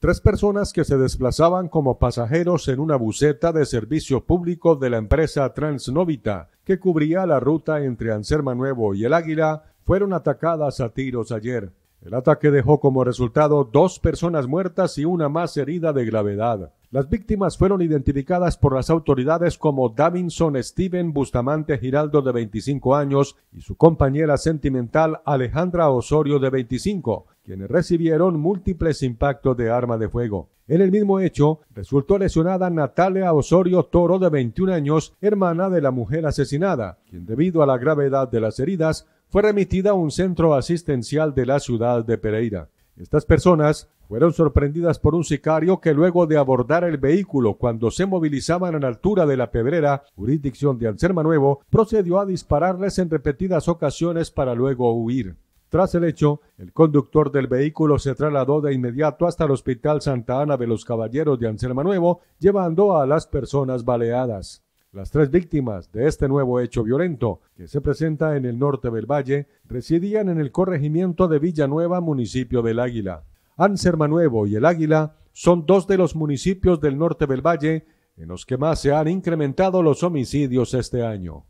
tres personas que se desplazaban como pasajeros en una buceta de servicio público de la empresa Transnovita, que cubría la ruta entre Anserma Nuevo y El Águila, fueron atacadas a tiros ayer. El ataque dejó como resultado dos personas muertas y una más herida de gravedad. Las víctimas fueron identificadas por las autoridades como Davinson Steven Bustamante Giraldo de 25 años y su compañera sentimental Alejandra Osorio de 25, quienes recibieron múltiples impactos de arma de fuego. En el mismo hecho, resultó lesionada Natalia Osorio Toro, de 21 años, hermana de la mujer asesinada, quien debido a la gravedad de las heridas fue remitida a un centro asistencial de la ciudad de Pereira. Estas personas fueron sorprendidas por un sicario que luego de abordar el vehículo cuando se movilizaban a la altura de la Pebrera, jurisdicción de Anserma Nuevo, procedió a dispararles en repetidas ocasiones para luego huir. Tras el hecho, el conductor del vehículo se trasladó de inmediato hasta el Hospital Santa Ana de los Caballeros de Anselma Nuevo, llevando a las personas baleadas. Las tres víctimas de este nuevo hecho violento, que se presenta en el norte del valle, residían en el corregimiento de Villanueva, municipio del Águila. Anserma Nuevo y el Águila son dos de los municipios del norte del valle en los que más se han incrementado los homicidios este año.